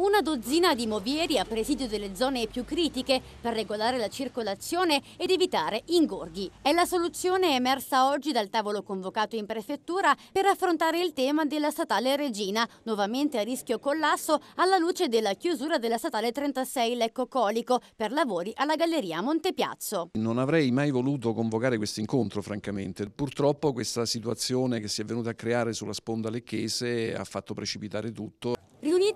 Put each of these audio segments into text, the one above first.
Una dozzina di movieri a presidio delle zone più critiche per regolare la circolazione ed evitare ingorghi. È la soluzione emersa oggi dal tavolo convocato in prefettura per affrontare il tema della statale Regina, nuovamente a rischio collasso alla luce della chiusura della statale 36 Lecco Colico per lavori alla Galleria Montepiazzo. Non avrei mai voluto convocare questo incontro, francamente. Purtroppo questa situazione che si è venuta a creare sulla sponda lecchese ha fatto precipitare tutto.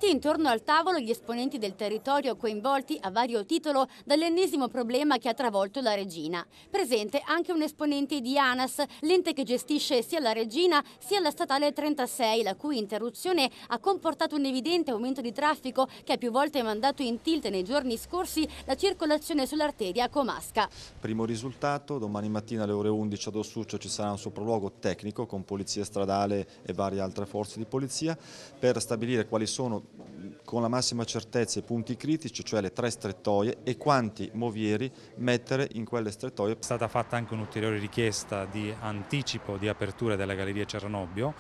Riuniti intorno al tavolo gli esponenti del territorio coinvolti a vario titolo dall'ennesimo problema che ha travolto la Regina. Presente anche un esponente di ANAS, l'ente che gestisce sia la Regina sia la statale 36, la cui interruzione ha comportato un evidente aumento di traffico che ha più volte mandato in tilt nei giorni scorsi la circolazione sull'arteria Comasca. Primo risultato, domani mattina alle ore 11 ad Ossuccio ci sarà un sopralluogo tecnico con polizia stradale e varie altre forze di polizia per stabilire quali sono con la massima certezza i punti critici, cioè le tre strettoie e quanti movieri mettere in quelle strettoie. È stata fatta anche un'ulteriore richiesta di anticipo di apertura della Galleria Cernobbio,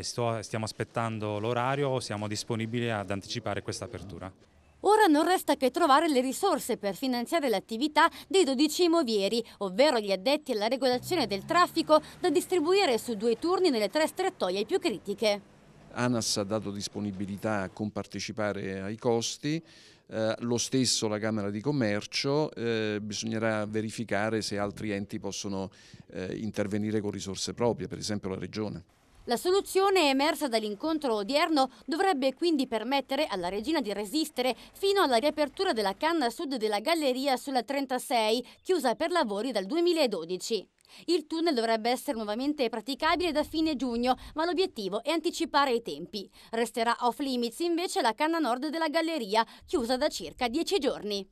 stiamo aspettando l'orario, siamo disponibili ad anticipare questa apertura. Ora non resta che trovare le risorse per finanziare l'attività dei 12 movieri, ovvero gli addetti alla regolazione del traffico da distribuire su due turni nelle tre strettoie più critiche. ANAS ha dato disponibilità a compartecipare ai costi, eh, lo stesso la Camera di Commercio, eh, bisognerà verificare se altri enti possono eh, intervenire con risorse proprie, per esempio la Regione. La soluzione emersa dall'incontro odierno dovrebbe quindi permettere alla regina di resistere fino alla riapertura della canna sud della galleria sulla 36, chiusa per lavori dal 2012. Il tunnel dovrebbe essere nuovamente praticabile da fine giugno, ma l'obiettivo è anticipare i tempi. Resterà off limits invece la canna nord della galleria, chiusa da circa 10 giorni.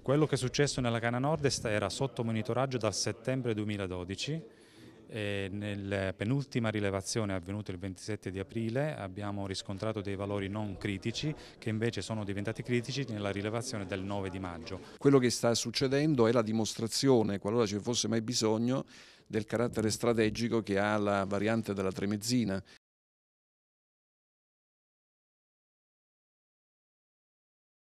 Quello che è successo nella canna nord era sotto monitoraggio dal settembre 2012 nella penultima rilevazione avvenuta il 27 di aprile abbiamo riscontrato dei valori non critici che invece sono diventati critici nella rilevazione del 9 di maggio. Quello che sta succedendo è la dimostrazione, qualora ci fosse mai bisogno, del carattere strategico che ha la variante della Tremezzina,